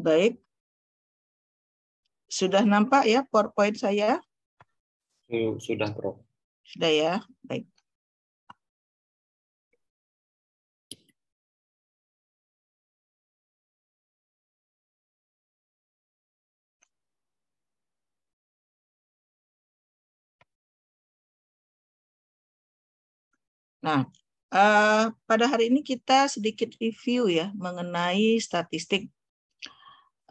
Baik. Sudah nampak ya PowerPoint saya? Hmm, sudah, Prof. Sudah ya. Baik. Nah, uh, pada hari ini kita sedikit review ya mengenai statistik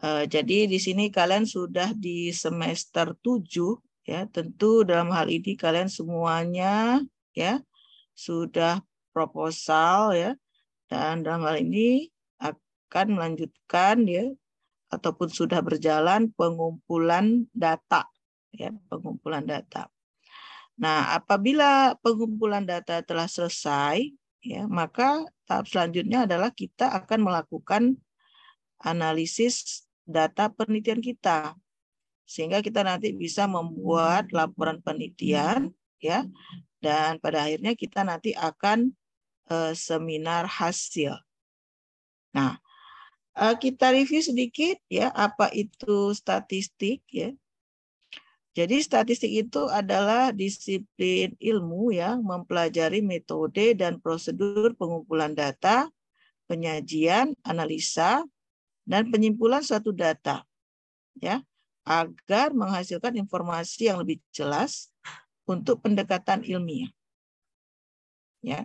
Eh, jadi di sini kalian sudah di semester 7 ya, tentu dalam hal ini kalian semuanya ya sudah proposal ya dan dalam hal ini akan melanjutkan ya ataupun sudah berjalan pengumpulan data ya, pengumpulan data. Nah, apabila pengumpulan data telah selesai ya, maka tahap selanjutnya adalah kita akan melakukan analisis data penelitian kita. Sehingga kita nanti bisa membuat laporan penelitian ya. Dan pada akhirnya kita nanti akan uh, seminar hasil. Nah, uh, kita review sedikit ya apa itu statistik ya. Jadi statistik itu adalah disiplin ilmu yang mempelajari metode dan prosedur pengumpulan data, penyajian, analisa, dan penyimpulan suatu data ya agar menghasilkan informasi yang lebih jelas untuk pendekatan ilmiah. Ya.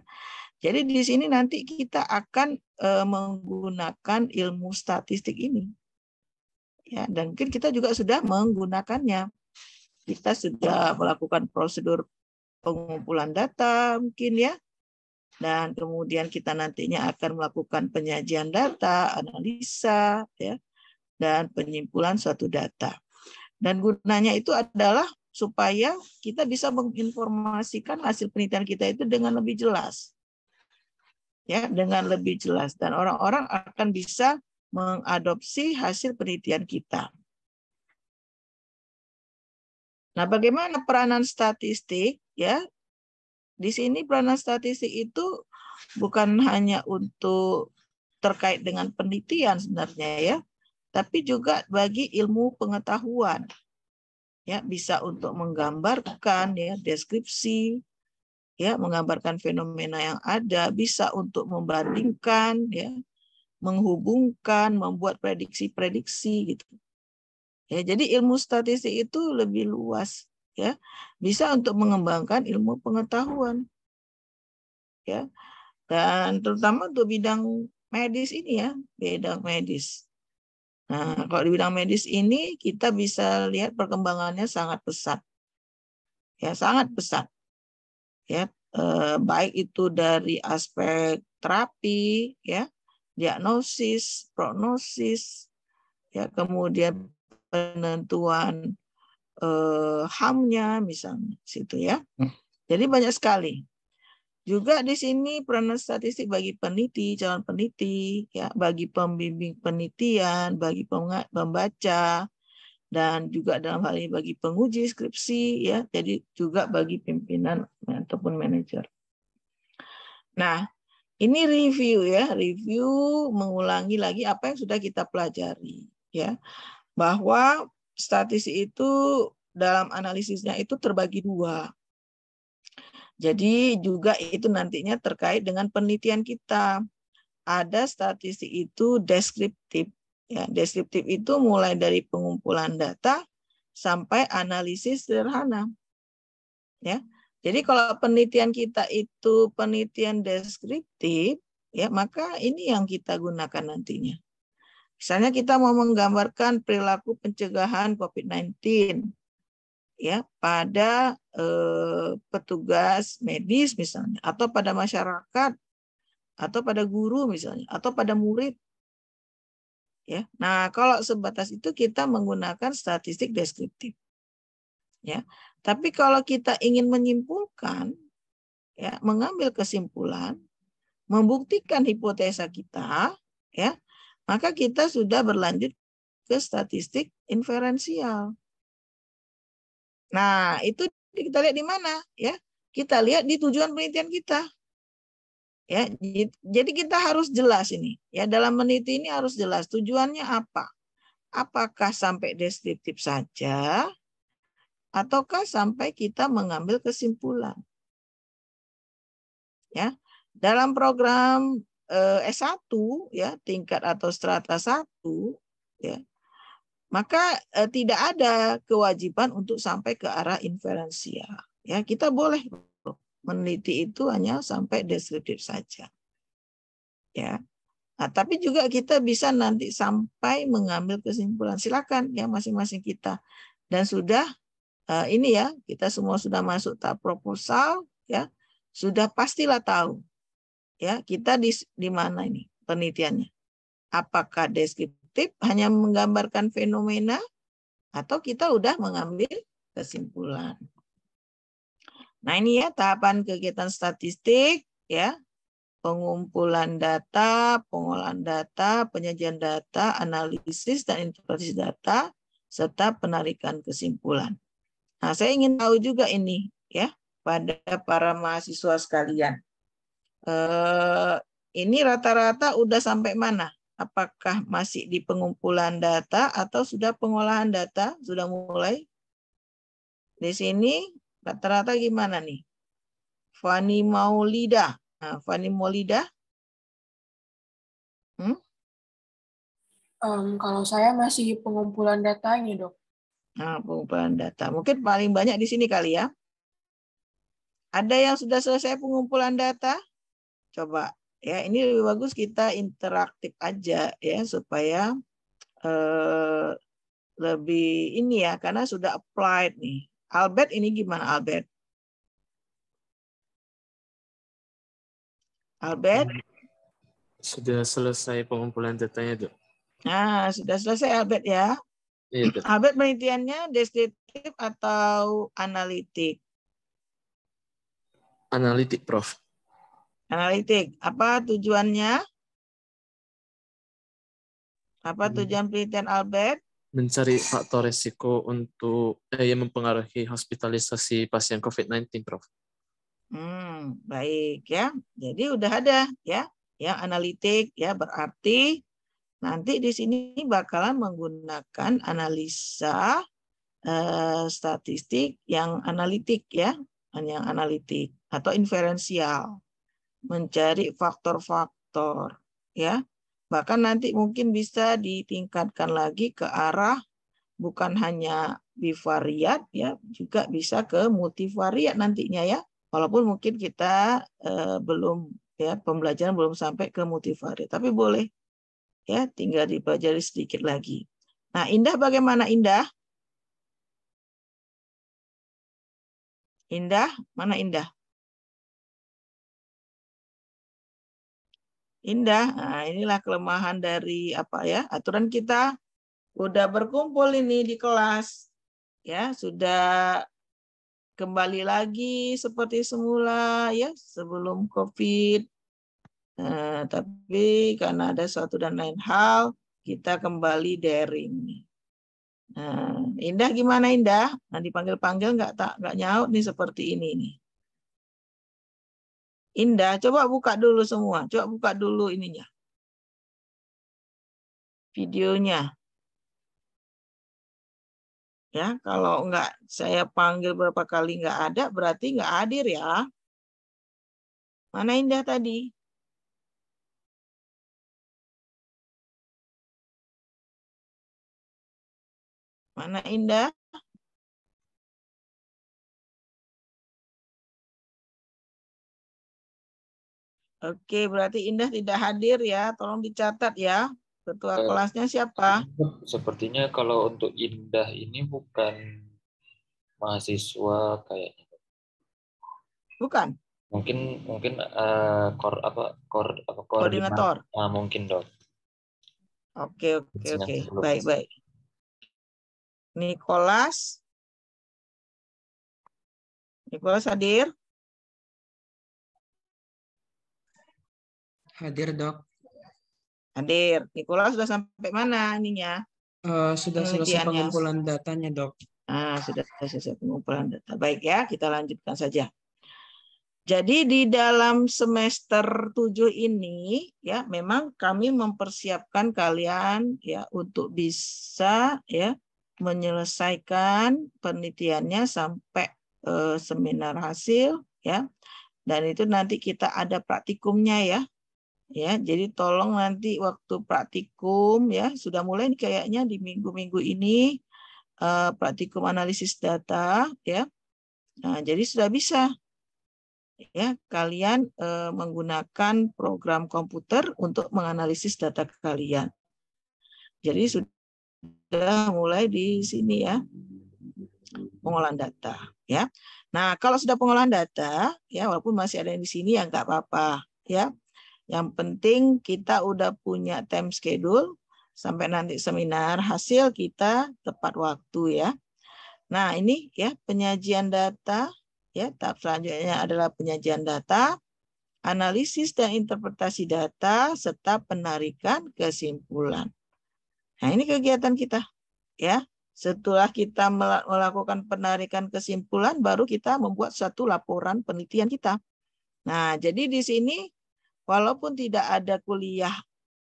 Jadi di sini nanti kita akan e, menggunakan ilmu statistik ini. Ya, dan mungkin kita juga sudah menggunakannya. Kita sudah melakukan prosedur pengumpulan data mungkin ya, dan kemudian kita nantinya akan melakukan penyajian data, analisa, ya, dan penyimpulan suatu data. Dan gunanya itu adalah supaya kita bisa menginformasikan hasil penelitian kita itu dengan lebih jelas. Ya, dengan lebih jelas dan orang-orang akan bisa mengadopsi hasil penelitian kita. Nah, bagaimana peranan statistik ya di sini peranan statistik itu bukan hanya untuk terkait dengan penelitian sebenarnya ya, tapi juga bagi ilmu pengetahuan. Ya, bisa untuk menggambarkan ya deskripsi ya menggambarkan fenomena yang ada, bisa untuk membandingkan ya, menghubungkan, membuat prediksi-prediksi gitu. Ya, jadi ilmu statistik itu lebih luas ya bisa untuk mengembangkan ilmu pengetahuan ya dan terutama untuk bidang medis ini ya bidang medis nah kalau di bidang medis ini kita bisa lihat perkembangannya sangat pesat ya sangat pesat ya eh, baik itu dari aspek terapi ya diagnosis prognosis ya kemudian penentuan eh, hamnya misalnya situ ya. Hmm. Jadi banyak sekali. Juga di sini peranan statistik bagi peneliti, calon peneliti, ya, bagi pembimbing penelitian, bagi pembaca, dan juga dalam hal ini bagi penguji skripsi, ya, jadi juga bagi pimpinan ataupun manajer. Nah, ini review ya, review mengulangi lagi apa yang sudah kita pelajari, ya, bahwa statis itu dalam analisisnya itu terbagi dua. Jadi juga itu nantinya terkait dengan penelitian kita. Ada statistik itu deskriptif. Ya, deskriptif itu mulai dari pengumpulan data sampai analisis sederhana. Ya. Jadi kalau penelitian kita itu penelitian deskriptif, ya maka ini yang kita gunakan nantinya. Misalnya kita mau menggambarkan perilaku pencegahan COVID-19 ya pada eh, petugas medis misalnya atau pada masyarakat atau pada guru misalnya atau pada murid ya. Nah, kalau sebatas itu kita menggunakan statistik deskriptif. Ya. Tapi kalau kita ingin menyimpulkan ya, mengambil kesimpulan, membuktikan hipotesa kita ya maka kita sudah berlanjut ke statistik inferensial. Nah, itu kita lihat di mana ya? Kita lihat di tujuan penelitian kita. Ya, jadi kita harus jelas ini. Ya, dalam meneliti ini harus jelas tujuannya apa. Apakah sampai deskriptif saja ataukah sampai kita mengambil kesimpulan. Ya, dalam program Eh, S1 ya tingkat atau strata 1 ya maka eh, tidak ada kewajiban untuk sampai ke arah inferensial ya kita boleh meneliti itu hanya sampai deskriptif saja ya nah, tapi juga kita bisa nanti sampai mengambil kesimpulan silakan ya masing-masing kita dan sudah eh, ini ya kita semua sudah masuk tahap proposal ya sudah pastilah tahu ya kita di di mana ini penelitiannya apakah deskriptif hanya menggambarkan fenomena atau kita udah mengambil kesimpulan nah ini ya tahapan kegiatan statistik ya pengumpulan data pengolahan data penyajian data analisis dan interpretasi data serta penarikan kesimpulan nah saya ingin tahu juga ini ya pada para mahasiswa sekalian Eh, ini rata-rata udah sampai mana? Apakah masih di pengumpulan data atau sudah pengolahan data? Sudah mulai? Di sini rata-rata gimana nih? Fani Maulida. Nah, Fani Maulida? Hmm? Um, kalau saya masih pengumpulan datanya, dok. Nah, pengumpulan data. Mungkin paling banyak di sini kali ya. Ada yang sudah selesai pengumpulan data? coba ya ini lebih bagus kita interaktif aja ya supaya uh, lebih ini ya karena sudah applied nih. Albert ini gimana Albert? Albert? Sudah selesai pengumpulan datanya, Dok. Nah, sudah selesai Albert ya. Iya, Albert penelitiannya deskriptif atau analitik? Analitik, Prof. Analitik. Apa tujuannya? Apa hmm. tujuan penelitian Albert? Mencari faktor risiko untuk eh, yang mempengaruhi hospitalisasi pasien COVID-19, Prof. Hmm, baik ya. Jadi udah ada ya. Yang analitik ya berarti nanti di sini bakalan menggunakan analisa eh, statistik yang analitik ya, yang analitik atau inferensial mencari faktor-faktor ya. Bahkan nanti mungkin bisa ditingkatkan lagi ke arah bukan hanya bivariat ya, juga bisa ke multivariat nantinya ya. Walaupun mungkin kita eh, belum ya pembelajaran belum sampai ke multivariat, tapi boleh ya tinggal dipelajari sedikit lagi. Nah, Indah bagaimana Indah? Indah, mana Indah? indah. Nah, inilah kelemahan dari apa ya aturan kita. Udah berkumpul ini di kelas, ya sudah kembali lagi seperti semula ya sebelum COVID. Nah, tapi karena ada suatu dan lain hal, kita kembali daring. Nah, Indah gimana Indah? Nanti panggil panggil nggak tak nggak nyaut nih seperti ini nih. Indah. Coba buka dulu semua. Coba buka dulu ininya. Videonya. Ya, kalau enggak saya panggil berapa kali enggak ada, berarti enggak hadir ya. Mana Indah tadi? Mana Indah? Oke, berarti Indah tidak hadir ya. Tolong dicatat ya. Ketua uh, kelasnya siapa? Sepertinya kalau untuk Indah ini bukan mahasiswa kayaknya. Bukan. Mungkin mungkin uh, kor apa kor apa koordinator. Nah, mungkin, dong. Oke, oke, oke. Baik, baik. Nikolas Nikolas hadir? Hadir, Dok. Hadir. Nikola sudah sampai mana ininya? Uh, sudah selesai pengumpulan datanya, Dok. Ah, sudah selesai pengumpulan data. Baik ya, kita lanjutkan saja. Jadi di dalam semester 7 ini ya memang kami mempersiapkan kalian ya untuk bisa ya menyelesaikan penelitiannya sampai eh, seminar hasil ya. Dan itu nanti kita ada praktikumnya ya ya jadi tolong nanti waktu praktikum ya sudah mulai nih kayaknya di minggu-minggu ini uh, praktikum analisis data ya nah jadi sudah bisa ya kalian uh, menggunakan program komputer untuk menganalisis data kalian jadi sudah mulai di sini ya pengolahan data ya nah kalau sudah pengolahan data ya walaupun masih ada yang di sini ya nggak apa-apa ya yang penting kita udah punya time schedule sampai nanti seminar hasil kita tepat waktu ya. Nah, ini ya penyajian data ya tahap selanjutnya adalah penyajian data, analisis dan interpretasi data serta penarikan kesimpulan. Nah, ini kegiatan kita ya. Setelah kita melakukan penarikan kesimpulan baru kita membuat satu laporan penelitian kita. Nah, jadi di sini walaupun tidak ada kuliah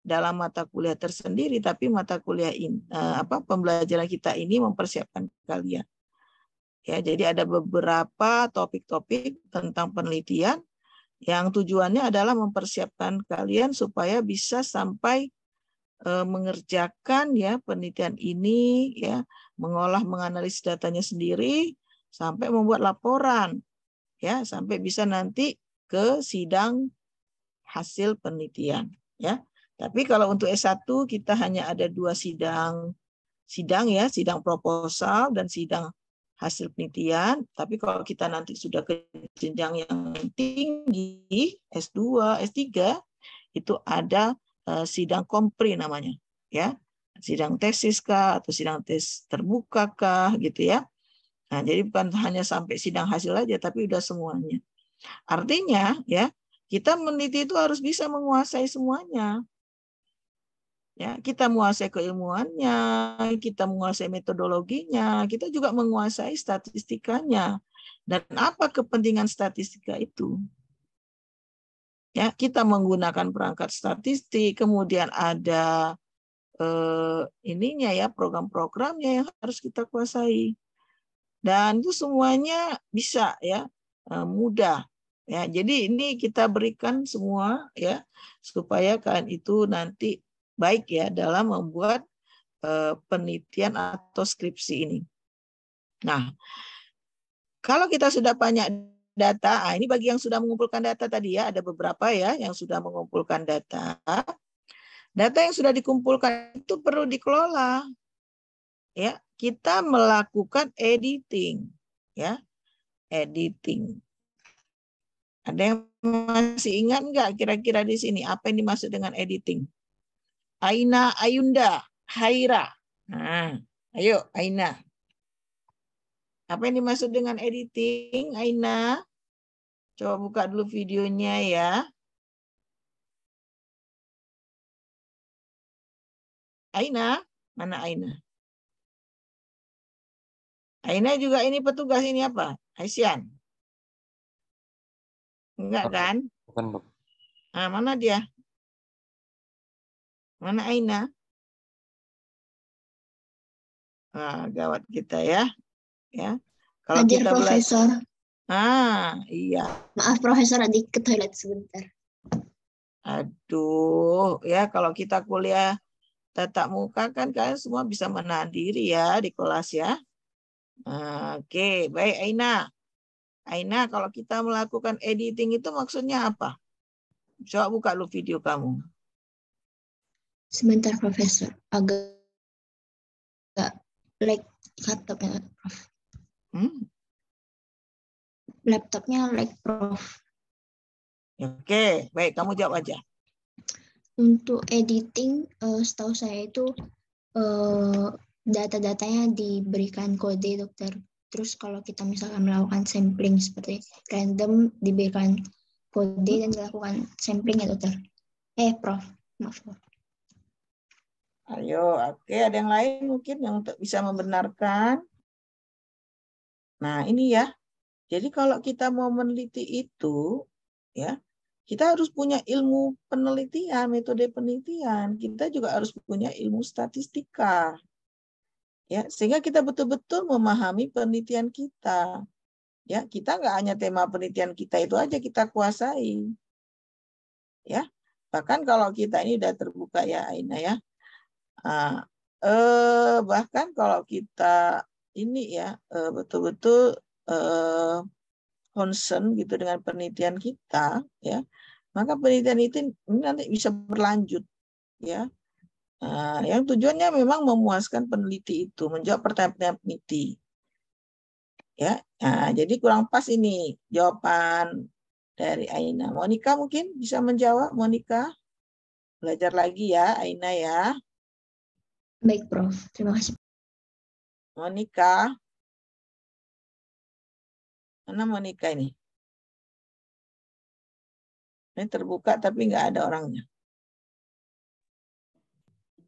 dalam mata kuliah tersendiri tapi mata kuliah in, eh, apa pembelajaran kita ini mempersiapkan kalian ya jadi ada beberapa topik-topik tentang penelitian yang tujuannya adalah mempersiapkan kalian supaya bisa sampai eh, mengerjakan ya penelitian ini ya mengolah menganalisis datanya sendiri sampai membuat laporan ya sampai bisa nanti ke sidang hasil penelitian ya. Tapi kalau untuk S1 kita hanya ada dua sidang sidang ya, sidang proposal dan sidang hasil penelitian. Tapi kalau kita nanti sudah ke jenjang yang tinggi, S2, S3, itu ada eh, sidang kompri namanya, ya. Sidang tesis kah atau sidang tes terbuka kah gitu ya. Nah, jadi bukan hanya sampai sidang hasil aja tapi udah semuanya. Artinya ya, kita meneliti itu harus bisa menguasai semuanya. Ya, kita menguasai keilmuannya, kita menguasai metodologinya, kita juga menguasai statistikanya. Dan apa kepentingan statistika itu? Ya, kita menggunakan perangkat statistik, kemudian ada eh, ininya ya program-programnya yang harus kita kuasai dan itu semuanya bisa ya eh, mudah Ya, jadi ini kita berikan semua ya supaya kan itu nanti baik ya dalam membuat uh, penelitian atau skripsi ini. Nah, kalau kita sudah banyak data, nah ini bagi yang sudah mengumpulkan data tadi ya, ada beberapa ya yang sudah mengumpulkan data. Data yang sudah dikumpulkan itu perlu dikelola. Ya, kita melakukan editing ya. Editing. Ada yang masih ingat nggak kira-kira di sini apa yang dimaksud dengan editing? Aina, Ayunda, Haira. Nah, ayo Aina. Apa yang dimaksud dengan editing, Aina? Coba buka dulu videonya ya. Aina, mana Aina? Aina juga ini petugas ini apa? Aisyan. Enggak kan? Bukan, Bu. Ah, mana dia? Mana Aina? ah gawat kita ya. Ya. Kalau Ajar, kita Profesor. Belajar... Ah, iya. Maaf Profesor, adik ke toilet sebentar. Aduh, ya kalau kita kuliah tatap muka kan kalian semua bisa menahan diri ya di kelas ya. Ah, oke, okay, baik Aina. Aina, kalau kita melakukan editing itu maksudnya apa? Coba buka lu video kamu. Sebentar, Profesor. Agak, like laptopnya, Prof. Hmm? Laptopnya like Prof. Ya, oke, baik. Kamu jawab aja. Untuk editing, eh, setahu saya itu eh, data-datanya diberikan kode, dokter. Terus kalau kita misalkan melakukan sampling seperti random diberikan kode dan dilakukan sampling ya dokter. Eh prof, maaf. Ayo, oke ada yang lain mungkin yang untuk bisa membenarkan. Nah ini ya. Jadi kalau kita mau meneliti itu, ya kita harus punya ilmu penelitian, metode penelitian. Kita juga harus punya ilmu statistika, ya sehingga kita betul-betul memahami penelitian kita ya kita nggak hanya tema penelitian kita itu aja kita kuasai ya bahkan kalau kita ini udah terbuka ya Aina ya nah, eh, bahkan kalau kita ini ya eh, betul-betul eh, eh, concern gitu dengan penelitian kita ya maka penelitian itu nanti bisa berlanjut ya Nah, yang tujuannya memang memuaskan peneliti itu, menjawab pertanyaan peneliti. Ya, nah, jadi kurang pas ini jawaban dari Aina. Monika mungkin bisa menjawab, Monika. Belajar lagi ya, Aina ya. Baik, Prof. Terima kasih. Monika. Mana Monika ini? Ini terbuka tapi nggak ada orangnya.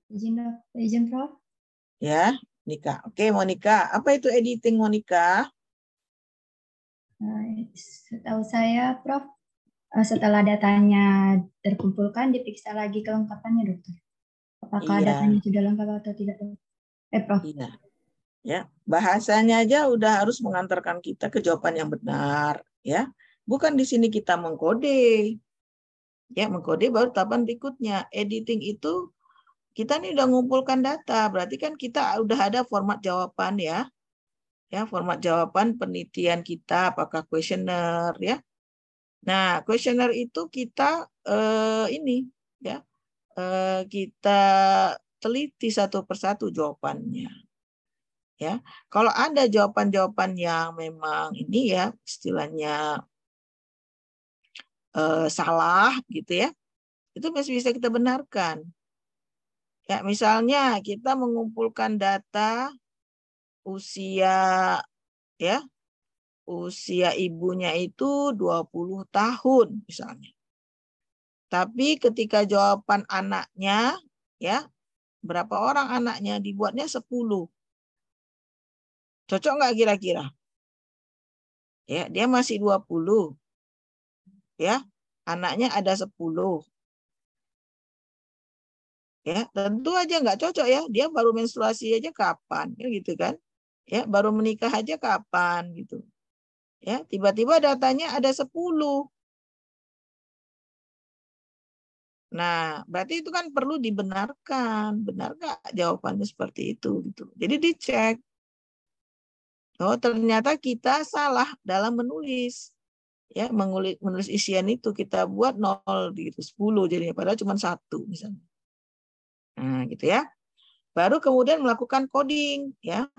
Izin, izin Prof. Ya, Monika. Oke, Monika. Apa itu editing, Monika? Nah, setahu saya, Prof, eh, setelah datanya terkumpulkan, diperiksa lagi kelengkapannya, dokter. Apakah iya. datanya sudah lengkap atau tidak? Eh, Prof. Iya. Ya, bahasanya aja udah harus mengantarkan kita ke jawaban yang benar, ya. Bukan di sini kita mengkode. Ya, mengkode baru tahapan berikutnya. Editing itu kita nih udah ngumpulkan data, berarti kan kita udah ada format jawaban ya. Ya, format jawaban penelitian kita apakah kuesioner ya. Nah, kuesioner itu kita eh, ini ya. Eh, kita teliti satu persatu jawabannya. Ya, kalau ada jawaban-jawaban yang memang ini ya istilahnya eh, salah gitu ya, itu masih bisa kita benarkan. Ya, misalnya kita mengumpulkan data usia ya, usia ibunya itu 20 tahun misalnya. Tapi ketika jawaban anaknya ya, berapa orang anaknya dibuatnya 10. Cocok nggak kira-kira? Ya, dia masih 20. Ya, anaknya ada 10 ya tentu aja nggak cocok ya dia baru menstruasi aja kapan ya gitu kan ya baru menikah aja kapan gitu ya tiba-tiba datanya ada 10 Nah, berarti itu kan perlu dibenarkan. Benar nggak jawabannya seperti itu? gitu. Jadi dicek. Oh, ternyata kita salah dalam menulis. Ya, menulis, menulis isian itu kita buat nol gitu, sepuluh jadinya padahal cuma satu misalnya. Nah, gitu ya. Baru kemudian melakukan coding, ya.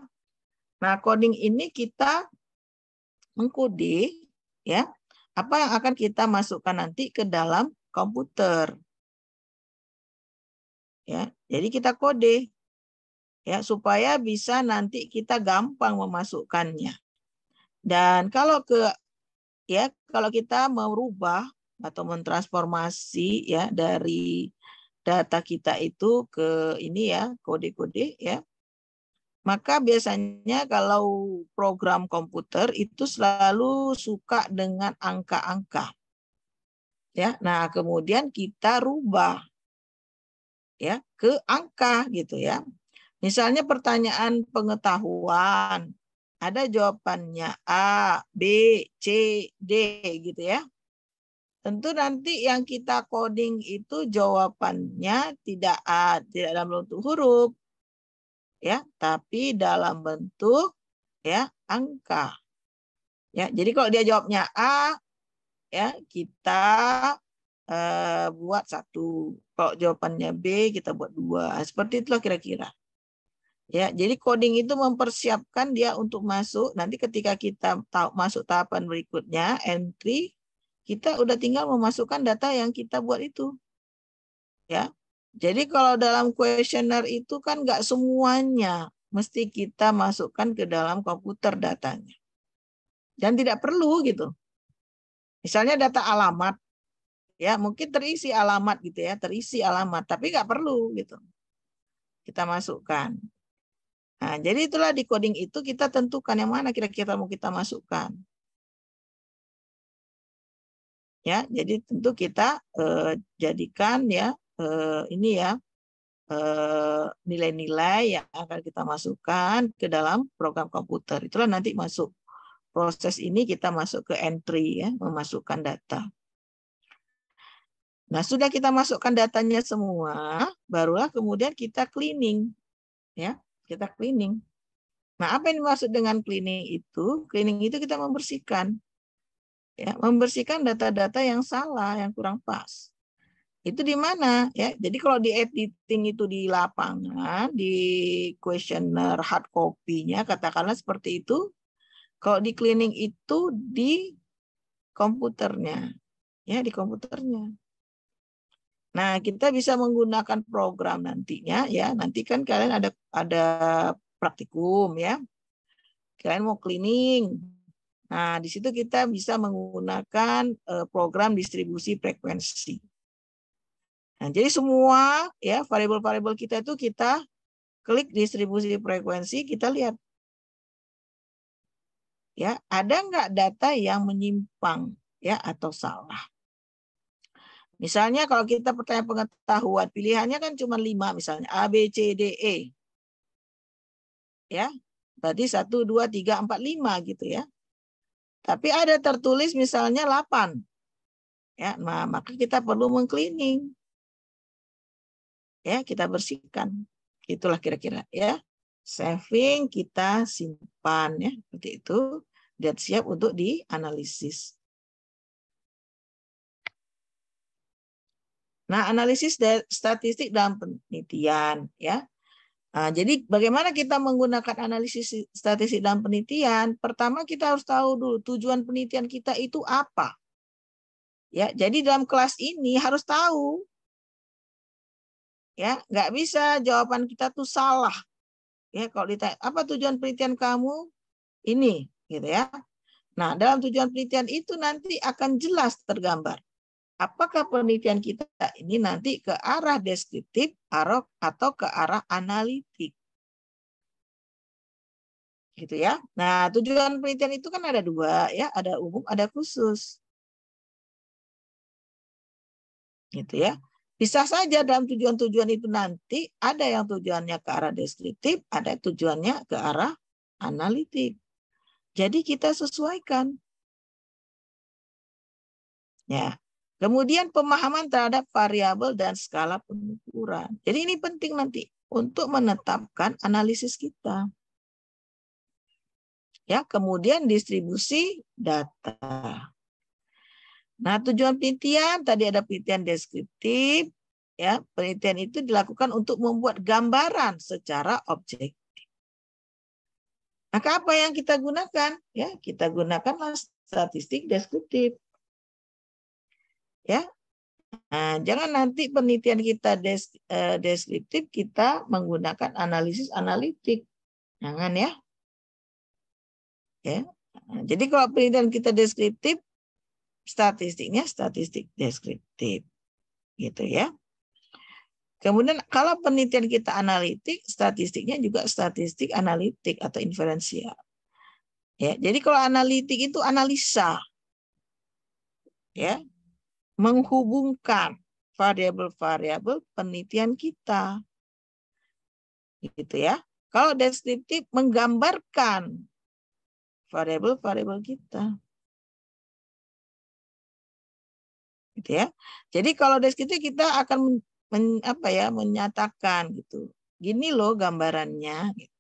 Nah, coding ini kita mengkode, ya, apa yang akan kita masukkan nanti ke dalam komputer. Ya, jadi kita kode ya supaya bisa nanti kita gampang memasukkannya. Dan kalau ke ya kalau kita merubah atau mentransformasi ya dari data kita itu ke ini ya kode-kode ya maka biasanya kalau program komputer itu selalu suka dengan angka-angka ya nah kemudian kita rubah ya ke angka gitu ya misalnya pertanyaan pengetahuan ada jawabannya A, B, C, D gitu ya. Tentu nanti yang kita coding itu jawabannya tidak ah, tidak dalam bentuk huruf ya, tapi dalam bentuk ya angka. Ya, jadi kalau dia jawabnya A ya kita eh, buat satu. Kalau jawabannya B kita buat dua. Seperti itulah kira-kira. Ya, jadi coding itu mempersiapkan dia untuk masuk. Nanti ketika kita tahu masuk tahapan berikutnya, entry, kita udah tinggal memasukkan data yang kita buat itu. Ya. Jadi kalau dalam kuesioner itu kan nggak semuanya mesti kita masukkan ke dalam komputer datanya. Dan tidak perlu gitu. Misalnya data alamat, ya mungkin terisi alamat gitu ya, terisi alamat, tapi nggak perlu gitu. Kita masukkan. Nah, jadi itulah di coding itu kita tentukan yang mana kira-kira mau kita masukkan ya jadi tentu kita eh, jadikan ya eh, ini ya eh, nilai-nilai eh, yang akan kita masukkan ke dalam program komputer itulah nanti masuk proses ini kita masuk ke entry ya memasukkan data nah sudah kita masukkan datanya semua barulah kemudian kita cleaning ya kita cleaning nah apa yang dimaksud dengan cleaning itu cleaning itu kita membersihkan ya membersihkan data-data yang salah yang kurang pas itu di mana ya jadi kalau di editing itu di lapangan di questioner hard copy-nya katakanlah seperti itu kalau di cleaning itu di komputernya ya di komputernya nah kita bisa menggunakan program nantinya ya nanti kan kalian ada ada praktikum ya kalian mau cleaning Nah, di situ kita bisa menggunakan eh, program distribusi frekuensi. Nah, jadi semua ya variabel-variabel kita itu kita klik distribusi frekuensi, kita lihat ya ada nggak data yang menyimpang ya atau salah. Misalnya kalau kita pertanyaan pengetahuan, pilihannya kan cuma lima misalnya A, B, C, D, E. Ya, Berarti satu, dua, tiga, empat, lima gitu ya. Tapi ada tertulis misalnya 8. Ya, nah, maka kita perlu mengcleaning. Ya, kita bersihkan. Itulah kira-kira ya. Saving kita simpan ya, seperti itu dan siap untuk dianalisis. Nah, analisis statistik dalam penelitian ya. Nah, jadi bagaimana kita menggunakan analisis statistik dalam penelitian? Pertama kita harus tahu dulu tujuan penelitian kita itu apa. Ya, jadi dalam kelas ini harus tahu. Ya, nggak bisa jawaban kita tuh salah. Ya, kalau ditanya apa tujuan penelitian kamu? Ini, gitu ya. Nah, dalam tujuan penelitian itu nanti akan jelas tergambar apakah penelitian kita ini nanti ke arah deskriptif atau ke arah analitik. Gitu ya. Nah, tujuan penelitian itu kan ada dua ya, ada umum, ada khusus. Gitu ya. Bisa saja dalam tujuan-tujuan itu nanti ada yang tujuannya ke arah deskriptif, ada tujuannya ke arah analitik. Jadi kita sesuaikan. Ya, Kemudian pemahaman terhadap variabel dan skala pengukuran. Jadi ini penting nanti untuk menetapkan analisis kita. Ya, kemudian distribusi data. Nah, tujuan penelitian tadi ada penelitian deskriptif, ya. Penelitian itu dilakukan untuk membuat gambaran secara objektif. Maka apa yang kita gunakan? Ya, kita gunakanlah statistik deskriptif ya nah, jangan nanti penelitian kita des, eh, deskriptif kita menggunakan analisis analitik jangan ya ya nah, jadi kalau penelitian kita deskriptif statistiknya statistik deskriptif gitu ya Kemudian kalau penelitian kita analitik, statistiknya juga statistik analitik atau inferensial. Ya, jadi kalau analitik itu analisa. Ya menghubungkan variabel-variabel penelitian kita. Gitu ya. Kalau deskriptif menggambarkan variabel-variabel kita. Gitu ya. Jadi kalau deskriptif kita akan men, apa ya menyatakan gitu. Gini loh gambarannya gitu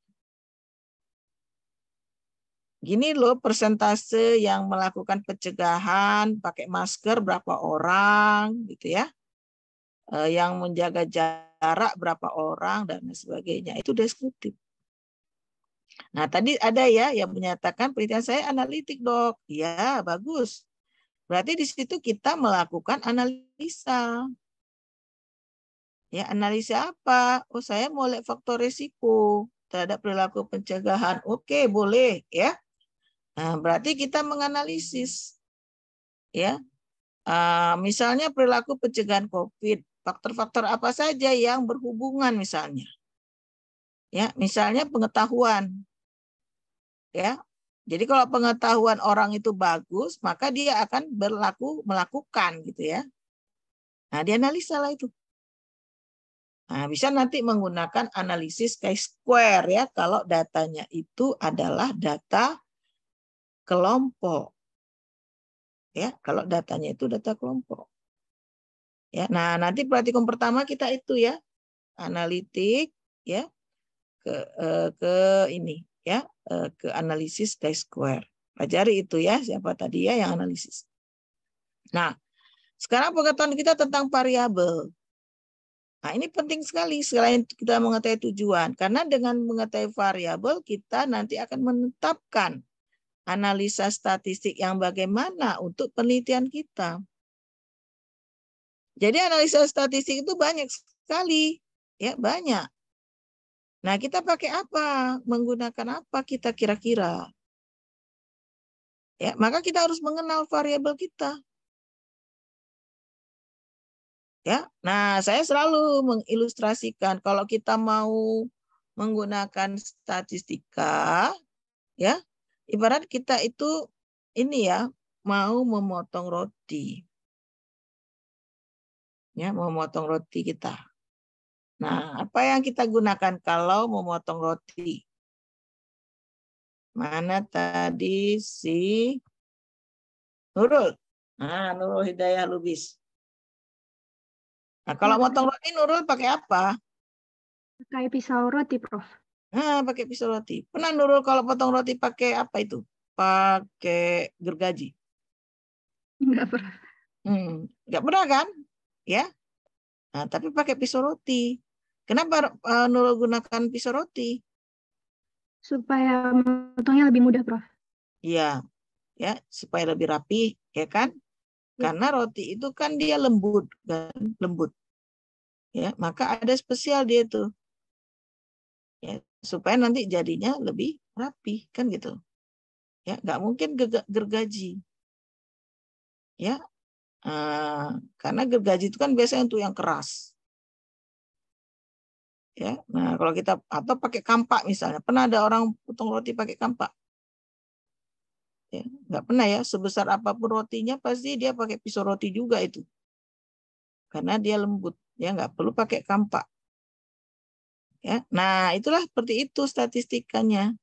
gini loh persentase yang melakukan pencegahan pakai masker berapa orang gitu ya eh, yang menjaga jarak berapa orang dan sebagainya itu deskriptif nah tadi ada ya yang menyatakan penelitian saya analitik dok ya bagus berarti di situ kita melakukan analisa ya analisa apa oh saya mau lihat faktor risiko terhadap perilaku pencegahan oke boleh ya Nah, berarti kita menganalisis ya. Uh, misalnya perilaku pencegahan COVID, faktor-faktor apa saja yang berhubungan misalnya. Ya, misalnya pengetahuan. Ya. Jadi kalau pengetahuan orang itu bagus, maka dia akan berlaku melakukan gitu ya. Nah, dianalisa lah itu. Nah, bisa nanti menggunakan analisis chi-square ya kalau datanya itu adalah data kelompok. Ya, kalau datanya itu data kelompok. Ya, nah nanti praktikum pertama kita itu ya analitik ya ke eh, ke ini ya eh, ke analisis chi square. Pelajari itu ya siapa tadi ya yang analisis. Nah, sekarang pengetahuan kita tentang variabel. Nah, ini penting sekali selain kita mengetahui tujuan karena dengan mengetahui variabel kita nanti akan menetapkan analisa statistik yang bagaimana untuk penelitian kita. Jadi analisa statistik itu banyak sekali, ya banyak. Nah, kita pakai apa? Menggunakan apa kita kira-kira? Ya, maka kita harus mengenal variabel kita. Ya. Nah, saya selalu mengilustrasikan kalau kita mau menggunakan statistika, ya, Ibarat kita itu ini ya mau memotong roti. Ya, mau memotong roti kita. Nah, apa yang kita gunakan kalau memotong roti? Mana tadi si Nurul? Nah, Nurul Hidayah Lubis. Nah, kalau memotong iya, roti Nurul pakai apa? Pakai pisau roti, Prof. Nah, pakai pisau roti. Pernah Nurul kalau potong roti pakai apa itu? Pakai gergaji. Enggak pernah. Hmm, enggak pernah kan? Ya. Nah, tapi pakai pisau roti. Kenapa uh, Nurul gunakan pisau roti? Supaya potongnya lebih mudah, Prof. Iya. Ya, supaya lebih rapi, ya kan? Ya. Karena roti itu kan dia lembut, kan? Lembut. Ya, maka ada spesial dia tuh ya supaya nanti jadinya lebih rapi kan gitu ya nggak mungkin gergaji ya uh, karena gergaji itu kan biasanya untuk yang keras ya nah kalau kita atau pakai kampak misalnya pernah ada orang potong roti pakai kampak ya nggak pernah ya sebesar apapun rotinya pasti dia pakai pisau roti juga itu karena dia lembut ya nggak perlu pakai kampak Ya, nah itulah seperti itu statistikanya.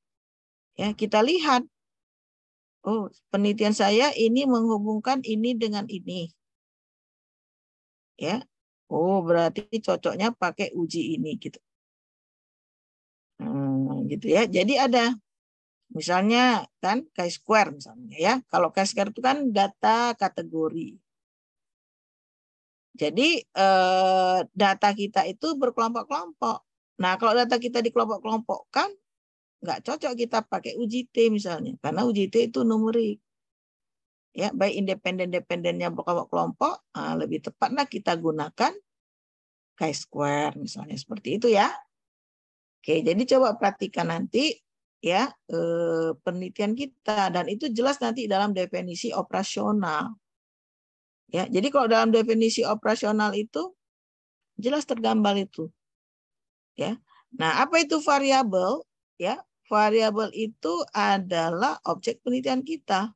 Ya, kita lihat. Oh, penelitian saya ini menghubungkan ini dengan ini. Ya. Oh, berarti cocoknya pakai uji ini gitu. Hmm, gitu ya. Jadi ada misalnya kan chi-square misalnya ya. Kalau chi-square itu kan data kategori. Jadi eh, data kita itu berkelompok-kelompok. Nah, kalau data kita dikelompok-kelompokkan, nggak cocok kita pakai uji t misalnya, karena uji t itu numerik. Ya, baik independen dependennya yang berkelompok-kelompok, nah, lebih tepatlah kita gunakan chi-square misalnya seperti itu ya. Oke, jadi coba perhatikan nanti ya eh, penelitian kita dan itu jelas nanti dalam definisi operasional. Ya, jadi kalau dalam definisi operasional itu jelas tergambar itu ya. Nah, apa itu variabel? Ya, variabel itu adalah objek penelitian kita.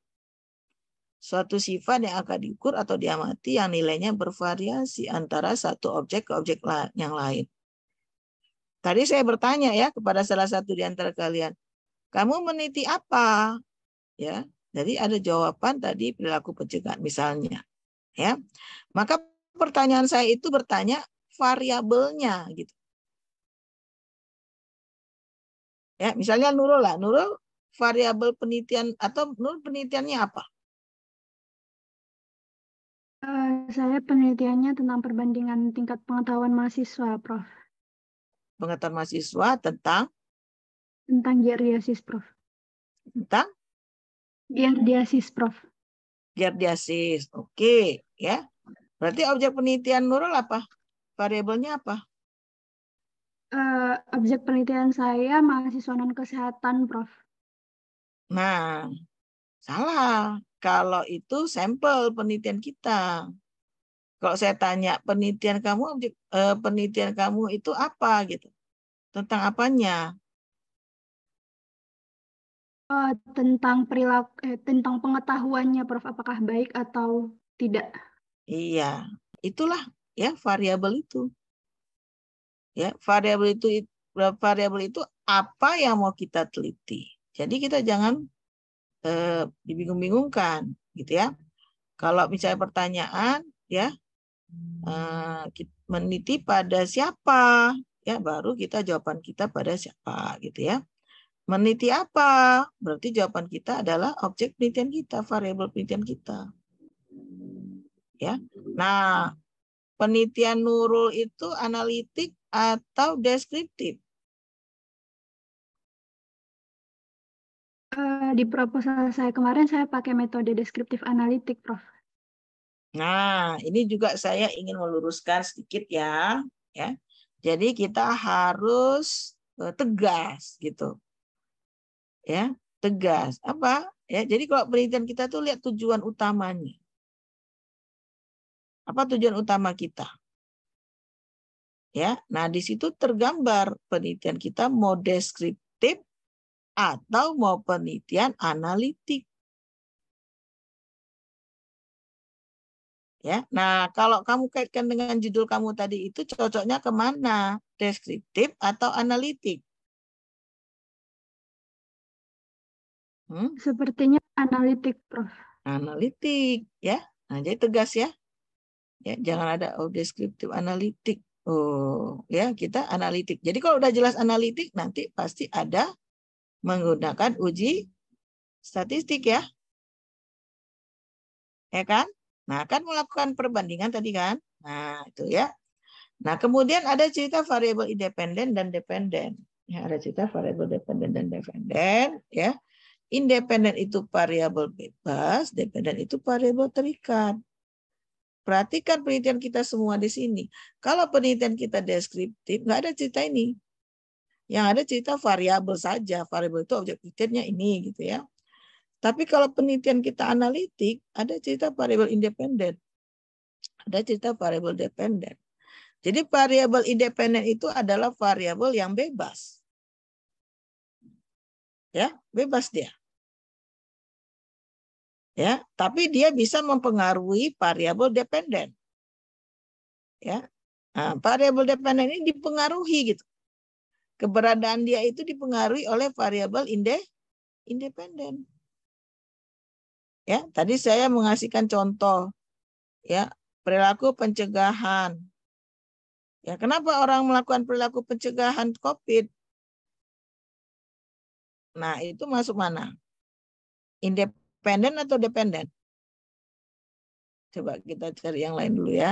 Suatu sifat yang akan diukur atau diamati yang nilainya bervariasi antara satu objek ke objek yang lain. Tadi saya bertanya ya kepada salah satu di antara kalian, kamu meniti apa? Ya, jadi ada jawaban tadi perilaku pencegahan misalnya. Ya, maka pertanyaan saya itu bertanya variabelnya gitu. Ya, misalnya Nurul lah, Nurul variabel penelitian atau Nurul penelitiannya apa? Uh, saya penelitiannya tentang perbandingan tingkat pengetahuan mahasiswa, Prof. Pengetahuan mahasiswa tentang? Tentang giardiasis, Prof. Tentang? Giardiasis, Prof. Giardiasis, oke. Okay. Ya, Berarti objek penelitian Nurul apa? Variabelnya apa? uh, objek penelitian saya mahasiswa non kesehatan, Prof. Nah, salah. Kalau itu sampel penelitian kita. Kalau saya tanya penelitian kamu objek uh, penelitian kamu itu apa gitu? Tentang apanya? Uh, tentang perilaku eh, tentang pengetahuannya Prof apakah baik atau tidak. Iya, itulah ya variabel itu. Ya, variabel itu variabel itu apa yang mau kita teliti. Jadi kita jangan eh, dibingung-bingungkan, gitu ya. Kalau misalnya pertanyaan, ya eh, meneliti pada siapa, ya baru kita jawaban kita pada siapa, gitu ya. Meneliti apa? Berarti jawaban kita adalah objek penelitian kita, variabel penelitian kita. Ya. Nah, penelitian Nurul itu analitik atau deskriptif? Eh, di proposal saya kemarin saya pakai metode deskriptif analitik, Prof. Nah, ini juga saya ingin meluruskan sedikit ya, ya. Jadi kita harus eh, tegas gitu. Ya, tegas. Apa? Ya, jadi kalau penelitian kita tuh lihat tujuan utamanya. Apa tujuan utama kita? Ya, nah di situ tergambar penelitian kita mau deskriptif atau mau penelitian analitik. Ya, nah kalau kamu kaitkan dengan judul kamu tadi itu cocoknya kemana? Deskriptif atau analitik? Hmm? Sepertinya analitik, Prof. Analitik, ya. Nah, jadi tegas ya. Ya, jangan ada oh, deskriptif analitik. Oh, ya kita analitik. Jadi kalau udah jelas analitik nanti pasti ada menggunakan uji statistik ya. Ya kan? Nah, akan melakukan perbandingan tadi kan? Nah, itu ya. Nah, kemudian ada cerita variabel independen dan dependen. Ya, ada cerita variabel dependen dan dependen, ya. Independen itu variabel bebas, dependen itu variabel terikat. Perhatikan penelitian kita semua di sini. Kalau penelitian kita deskriptif, nggak ada cerita ini. Yang ada cerita variabel saja. Variabel itu objek penelitiannya ini gitu ya. Tapi kalau penelitian kita analitik, ada cerita variabel independen. Ada cerita variabel dependen. Jadi variabel independen itu adalah variabel yang bebas. Ya, bebas dia ya tapi dia bisa mempengaruhi variabel dependen ya nah, variabel dependen ini dipengaruhi gitu keberadaan dia itu dipengaruhi oleh variabel inde independen ya tadi saya mengasihkan contoh ya perilaku pencegahan ya kenapa orang melakukan perilaku pencegahan covid nah itu masuk mana indep independen atau dependen? Coba kita cari yang lain dulu ya.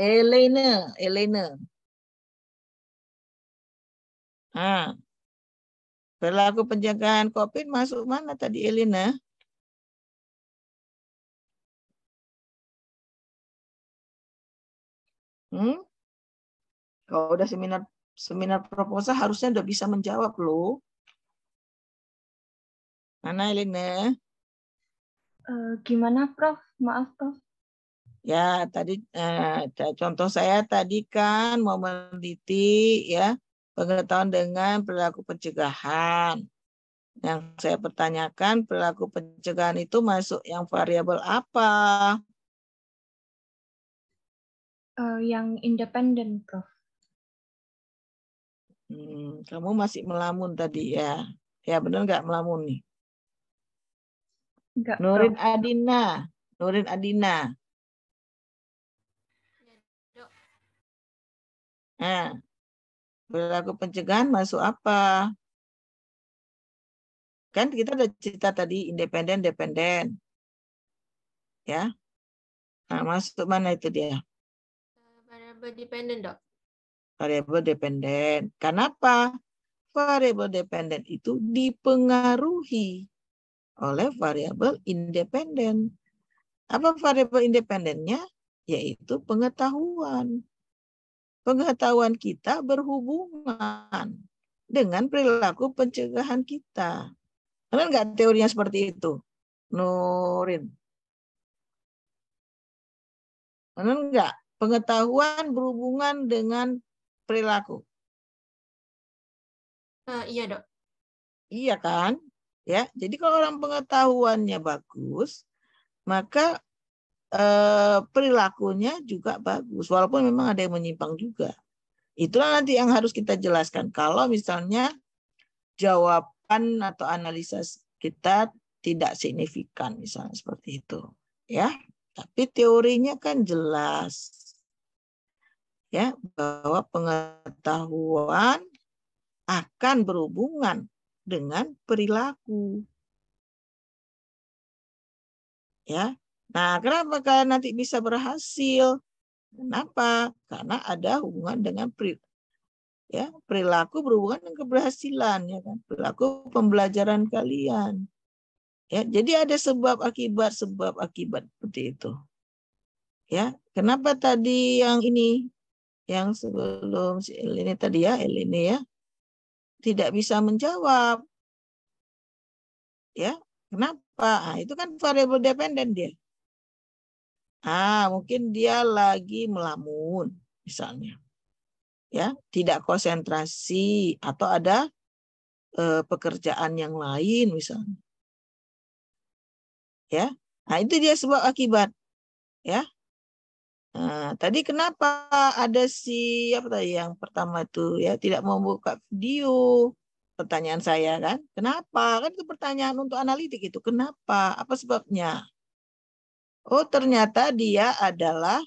Elena, Elena. Ah. Berlaku penjagaan COVID masuk mana tadi Elena? Hmm? Kalau udah seminar seminar proposal harusnya udah bisa menjawab loh. Mana Elena? Uh, eh, gimana Prof? Maaf Prof. Ya, tadi uh, contoh saya tadi kan mau meneliti ya pengetahuan dengan perilaku pencegahan. Yang saya pertanyakan perilaku pencegahan itu masuk yang variabel apa? Uh, yang independen, Prof. Hmm, kamu masih melamun tadi ya? Ya benar nggak melamun nih? Enggak Nurin dok. Adina. Nurin Adina. Ya, nah, perilaku pencegahan masuk apa? Kan kita ada cerita tadi independen, dependen. Ya. Nah, masuk mana itu dia? Variable dependen, dok. Variable dependen. Kenapa? Variable dependen itu dipengaruhi oleh oh, variabel independen. Apa variabel independennya? Yaitu pengetahuan. Pengetahuan kita berhubungan dengan perilaku pencegahan kita. Benar nggak teorinya seperti itu, Nurin? Benar nggak? Pengetahuan berhubungan dengan perilaku. Uh, iya, dok. Iya kan? Ya, jadi kalau orang pengetahuannya bagus, maka eh, perilakunya juga bagus. Walaupun memang ada yang menyimpang juga. Itulah nanti yang harus kita jelaskan. Kalau misalnya jawaban atau analisa kita tidak signifikan, misalnya seperti itu. Ya, tapi teorinya kan jelas ya bahwa pengetahuan akan berhubungan dengan perilaku. Ya. Nah, kenapa kalian nanti bisa berhasil? Kenapa? Karena ada hubungan dengan perilaku ya perilaku berhubungan dengan keberhasilan ya kan perilaku pembelajaran kalian ya jadi ada sebab akibat sebab akibat seperti itu ya kenapa tadi yang ini yang sebelum si Elini tadi ya Elini ya tidak bisa menjawab. Ya, kenapa? Nah, itu kan variabel dependen dia. Ah, mungkin dia lagi melamun misalnya. Ya, tidak konsentrasi atau ada eh, pekerjaan yang lain misalnya. Ya. Nah, itu dia sebab akibat. Ya. Nah, tadi kenapa ada si apa tadi yang pertama itu ya tidak membuka video? Pertanyaan saya kan, kenapa? Kan itu pertanyaan untuk analitik itu. Kenapa? Apa sebabnya? Oh, ternyata dia adalah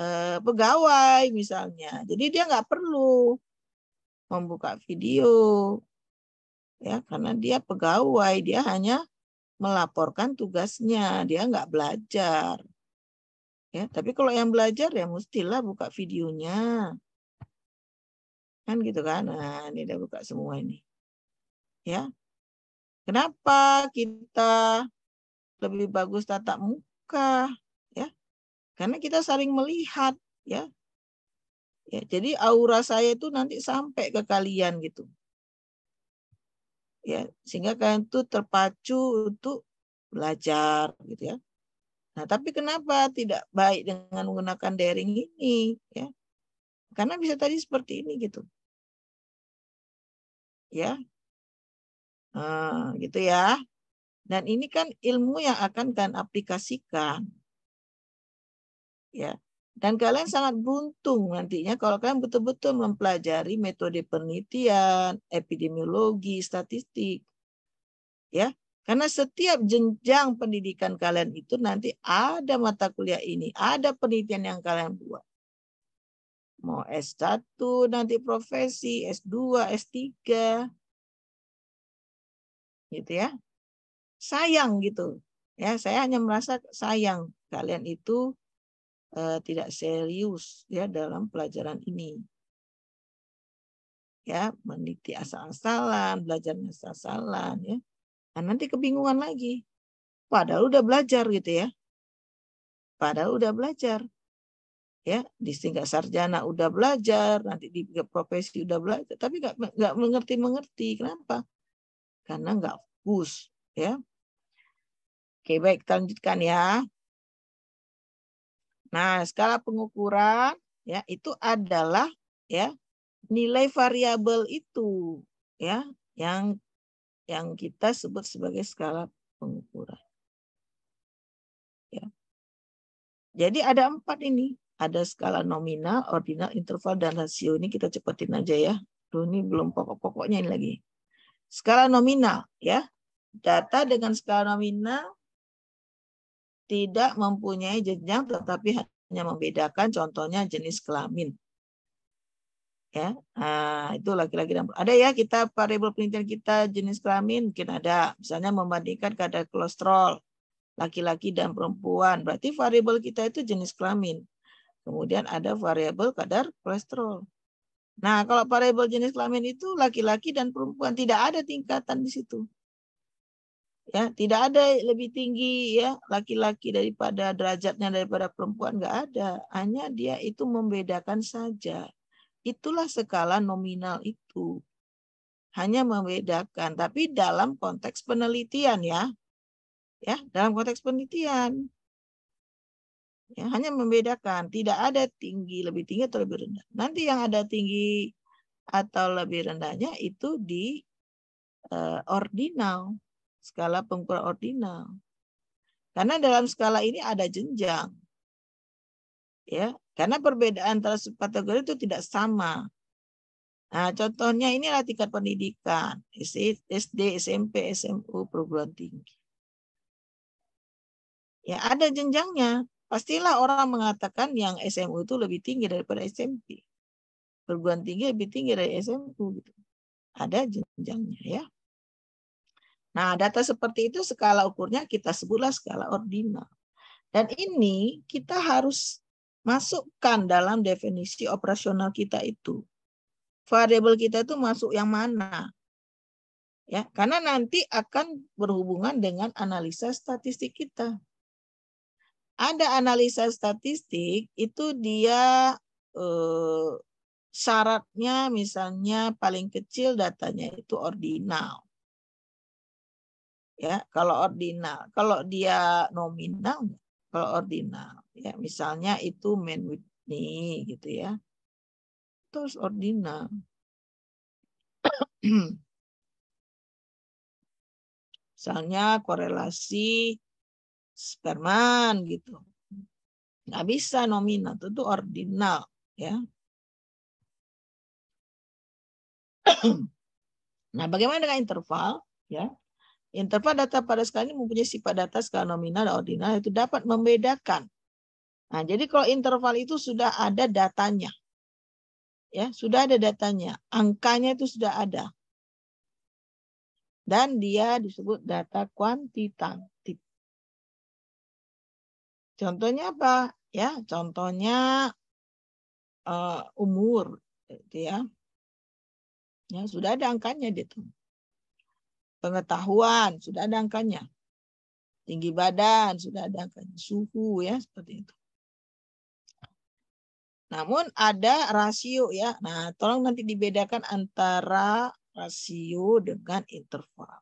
eh, pegawai misalnya. Jadi dia nggak perlu membuka video. Ya, karena dia pegawai, dia hanya melaporkan tugasnya, dia nggak belajar Ya, tapi kalau yang belajar ya mestilah buka videonya. Kan gitu kan. Nah, ini udah buka semua ini. Ya. Kenapa kita lebih bagus tatap muka, ya? Karena kita saling melihat, ya. Ya, jadi aura saya itu nanti sampai ke kalian gitu. Ya, sehingga kalian tuh terpacu untuk belajar gitu ya. Nah, tapi kenapa tidak baik dengan menggunakan daring ini? Ya, karena bisa tadi seperti ini gitu. Ya, nah, gitu ya. Dan ini kan ilmu yang akan kalian aplikasikan. Ya, dan kalian sangat buntung nantinya kalau kalian betul-betul mempelajari metode penelitian, epidemiologi, statistik. Ya, karena setiap jenjang pendidikan kalian itu nanti ada mata kuliah ini, ada penelitian yang kalian buat. Mau S1, nanti profesi, S2, S3. Gitu ya. Sayang gitu. Ya, saya hanya merasa sayang kalian itu uh, tidak serius ya dalam pelajaran ini ya meniti asal-asalan, belajar asal-asalan ya. Nah, nanti kebingungan lagi. Padahal udah belajar gitu ya. Padahal udah belajar. Ya, di tingkat sarjana udah belajar, nanti di profesi udah belajar, tapi nggak nggak mengerti mengerti. Kenapa? Karena nggak fokus, ya. Oke, baik, lanjutkan ya. Nah, skala pengukuran ya itu adalah ya nilai variabel itu ya yang yang kita sebut sebagai skala pengukuran. Ya. Jadi ada empat ini. Ada skala nominal, ordinal, interval, dan rasio. Ini kita cepetin aja ya. Duh, ini belum pokok-pokoknya ini lagi. Skala nominal, ya. Data dengan skala nominal tidak mempunyai jenjang tetapi hanya membedakan contohnya jenis kelamin ya nah, itu laki-laki dan ada ya kita variabel penelitian kita jenis kelamin mungkin ada misalnya membandingkan kadar kolesterol laki-laki dan perempuan berarti variabel kita itu jenis kelamin kemudian ada variabel kadar kolesterol nah kalau variabel jenis kelamin itu laki-laki dan perempuan tidak ada tingkatan di situ ya tidak ada lebih tinggi ya laki-laki daripada derajatnya daripada perempuan nggak ada hanya dia itu membedakan saja Itulah skala nominal itu. Hanya membedakan, tapi dalam konteks penelitian ya. Ya, dalam konteks penelitian. Ya, hanya membedakan, tidak ada tinggi lebih tinggi atau lebih rendah. Nanti yang ada tinggi atau lebih rendahnya itu di uh, ordinal, skala pengukuran ordinal. Karena dalam skala ini ada jenjang ya karena perbedaan antara subkategori itu tidak sama nah contohnya inilah tingkat pendidikan SD SMP SMU perguruan tinggi ya ada jenjangnya pastilah orang mengatakan yang SMU itu lebih tinggi daripada SMP perguruan tinggi lebih tinggi dari SMU gitu ada jenjangnya ya Nah, data seperti itu skala ukurnya kita sebutlah skala ordinal. Dan ini kita harus masukkan dalam definisi operasional kita itu. Variabel kita itu masuk yang mana? Ya, karena nanti akan berhubungan dengan analisa statistik kita. Ada analisa statistik itu dia eh, syaratnya misalnya paling kecil datanya itu ordinal. Ya, kalau ordinal, kalau dia nominal, kalau ordinal. Ya, misalnya itu man with me gitu ya. Terus ordinal. misalnya korelasi sperman gitu. Nggak bisa nominal, itu ordinal ya. nah, bagaimana dengan interval ya? Interval data pada sekali ini mempunyai sifat data skala nominal dan ordinal itu dapat membedakan Nah, jadi kalau interval itu sudah ada datanya. Ya, sudah ada datanya. Angkanya itu sudah ada. Dan dia disebut data kuantitatif. Contohnya apa? Ya, contohnya uh, umur gitu ya. Ya, sudah ada angkanya dia tuh. Pengetahuan sudah ada angkanya. Tinggi badan sudah ada angkanya. Suhu ya seperti itu. Namun ada rasio ya. Nah, tolong nanti dibedakan antara rasio dengan interval.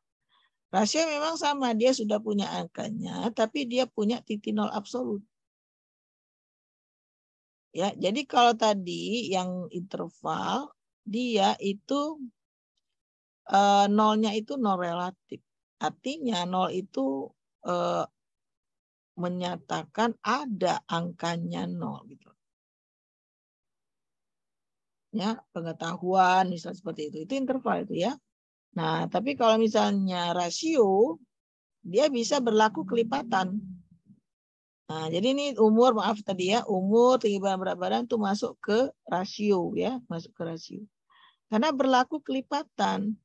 Rasio memang sama, dia sudah punya angkanya, tapi dia punya titik nol absolut. Ya, jadi kalau tadi yang interval dia itu e, nolnya itu nol relatif. Artinya nol itu e, menyatakan ada angkanya nol gitu ya pengetahuan misal seperti itu itu interval itu ya nah tapi kalau misalnya rasio dia bisa berlaku kelipatan nah jadi ini umur maaf tadi ya umur tinggi badan berat badan itu masuk ke rasio ya masuk ke rasio karena berlaku kelipatan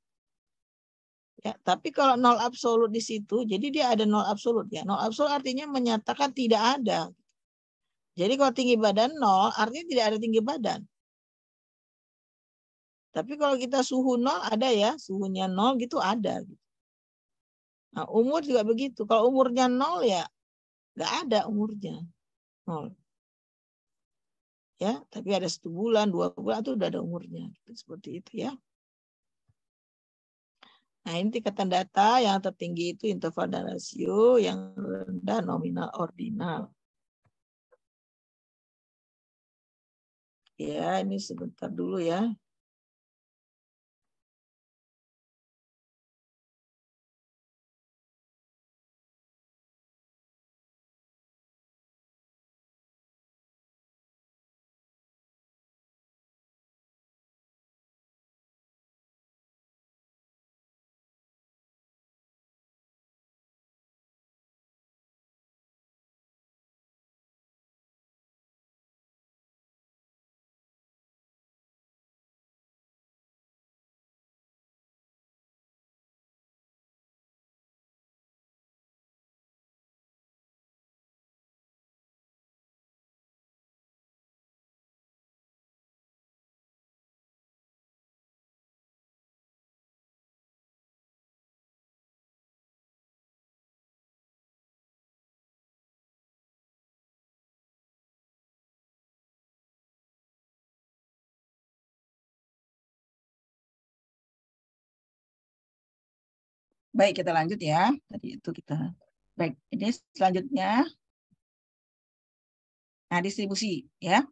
ya tapi kalau nol absolut di situ jadi dia ada nol absolut ya nol absolut artinya menyatakan tidak ada jadi kalau tinggi badan nol artinya tidak ada tinggi badan tapi kalau kita suhu nol ada ya, suhunya nol gitu ada. Gitu. Nah umur juga begitu. Kalau umurnya nol ya nggak ada umurnya nol. Ya, tapi ada satu bulan, dua bulan itu udah ada umurnya. Gitu, seperti itu ya. Nah, ini tingkatan data yang tertinggi itu interval dan rasio, yang rendah nominal ordinal. Ya, ini sebentar dulu ya. Baik, kita lanjut ya. Tadi itu kita. Baik, ini selanjutnya. Nah, distribusi ya.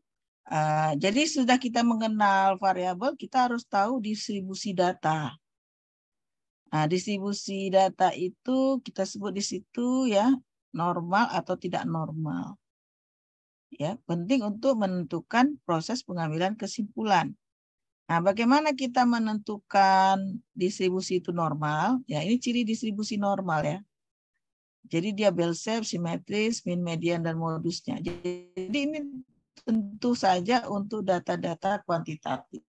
Uh, jadi sudah kita mengenal variabel, kita harus tahu distribusi data. Nah, distribusi data itu kita sebut di situ ya, normal atau tidak normal. Ya, penting untuk menentukan proses pengambilan kesimpulan. Nah, bagaimana kita menentukan distribusi itu normal? Ya, ini ciri distribusi normal ya. Jadi dia bell shape, simetris, mean median dan modusnya. Jadi ini tentu saja untuk data-data kuantitatif.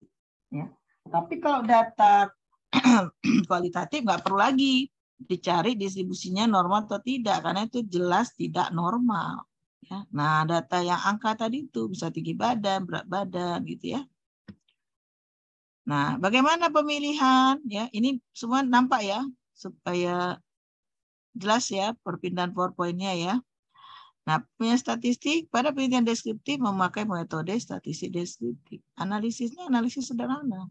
Ya. Tapi kalau data kualitatif nggak perlu lagi dicari distribusinya normal atau tidak karena itu jelas tidak normal. Ya. Nah data yang angka tadi itu bisa tinggi badan, berat badan gitu ya Nah, bagaimana pemilihan? Ya, ini semua nampak ya supaya jelas ya perpindahan PowerPoint-nya ya. Nah, punya statistik pada penelitian deskriptif memakai metode statistik deskriptif. Analisisnya analisis sederhana.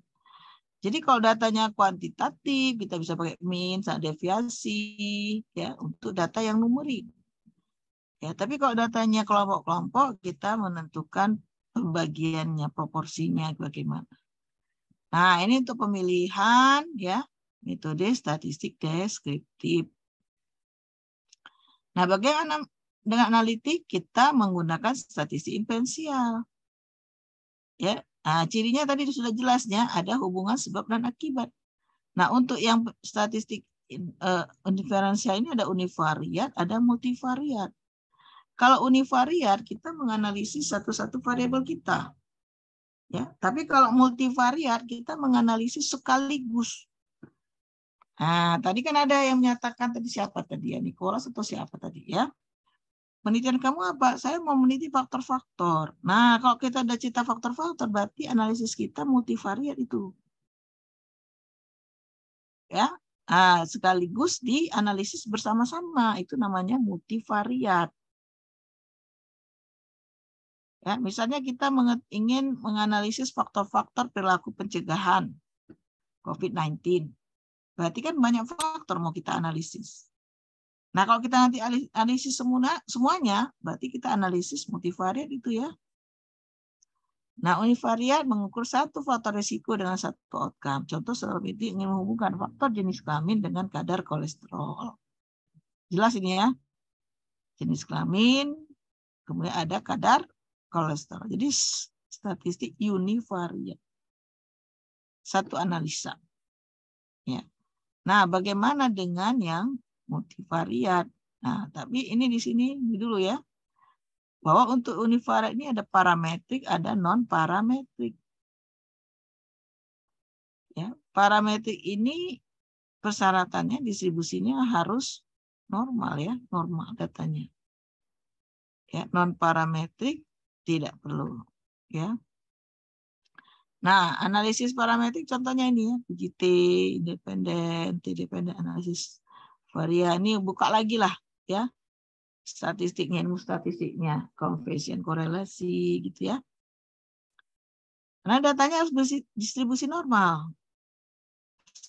Jadi kalau datanya kuantitatif, kita bisa pakai mean, saat deviasi, ya untuk data yang numerik. Ya, tapi kalau datanya kelompok-kelompok, kita menentukan pembagiannya, proporsinya bagaimana. Nah, ini untuk pemilihan ya metode statistik deskriptif. Nah, bagaimana dengan analitik kita menggunakan statistik inferensial. Ya, nah, cirinya tadi sudah jelas ya, ada hubungan sebab dan akibat. Nah, untuk yang statistik uh, eh, inferensial ini ada univariat, ada multivariat. Kalau univariat kita menganalisis satu-satu variabel kita. Ya, tapi kalau multivariat kita menganalisis sekaligus. Nah, tadi kan ada yang menyatakan tadi siapa tadi ya, Nicholas atau siapa tadi ya. Penelitian kamu apa? Saya mau meneliti faktor-faktor. Nah, kalau kita ada cita faktor-faktor, berarti analisis kita multivariat itu. Ya, nah, sekaligus dianalisis bersama-sama. Itu namanya multivariat. Ya, misalnya kita ingin menganalisis faktor-faktor perilaku pencegahan COVID-19. Berarti kan banyak faktor mau kita analisis. Nah, kalau kita nanti analisis semua, semuanya, berarti kita analisis multivariat itu ya. Nah, univariat mengukur satu faktor risiko dengan satu outcome. Contoh itu ingin menghubungkan faktor jenis kelamin dengan kadar kolesterol. Jelas ini ya. Jenis kelamin, kemudian ada kadar kolesterol. Jadi statistik univariat. Satu analisa. Ya. Nah, bagaimana dengan yang multivariat? Nah, tapi ini di sini dulu ya. Bahwa untuk univariat ini ada parametrik, ada non parametrik. Ya, parametrik ini persyaratannya distribusinya harus normal ya, normal datanya. Ya, non parametrik tidak perlu ya nah analisis parametrik contohnya ini ya PGT independen T independen, analisis varian ini buka lagi lah ya statistiknya ilmu statistiknya conversion korelasi gitu ya karena datanya harus distribusi normal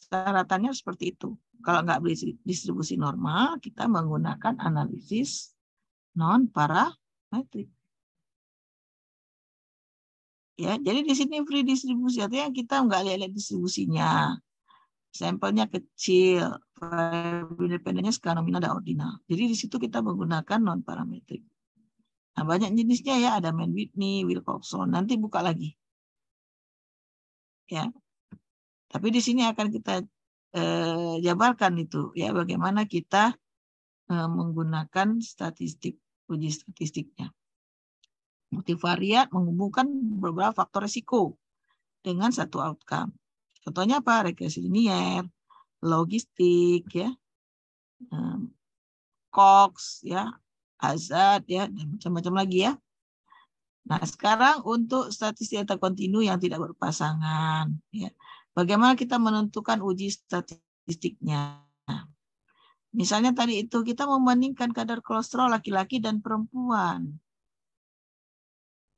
syaratannya seperti itu kalau nggak distribusi normal kita menggunakan analisis non parametrik Ya, jadi di sini free distribusi artinya kita nggak lihat-lihat distribusinya. Sampelnya kecil, independennya skala nominal dan ordinal. Jadi di situ kita menggunakan non parametrik. Nah, banyak jenisnya ya, ada Man Whitney, Wilcoxon. Nanti buka lagi. Ya. Tapi di sini akan kita eh, jabarkan itu ya bagaimana kita eh, menggunakan statistik uji statistiknya. Multivariat menghubungkan beberapa faktor risiko dengan satu outcome. Contohnya apa? Regresi linier, logistik, ya, um, Cox, ya, Hazard, ya, dan macam-macam lagi ya. Nah, sekarang untuk statistik data kontinu yang tidak berpasangan, ya. Bagaimana kita menentukan uji statistiknya? Misalnya tadi itu kita membandingkan kadar kolesterol laki-laki dan perempuan